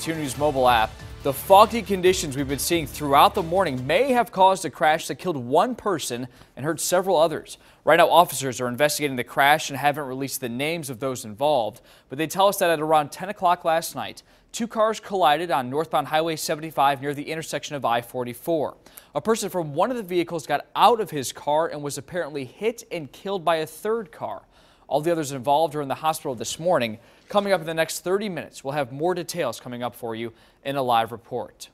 Tier News mobile app. The foggy conditions we've been seeing throughout the morning may have caused a crash that killed one person and hurt several others. Right now, officers are investigating the crash and haven't released the names of those involved, but they tell us that at around 10 o'clock last night, two cars collided on northbound Highway 75 near the intersection of I-44. A person from one of the vehicles got out of his car and was apparently hit and killed by a third car. All the others involved are in the hospital this morning. Coming up in the next 30 minutes, we'll have more details coming up for you in a live report.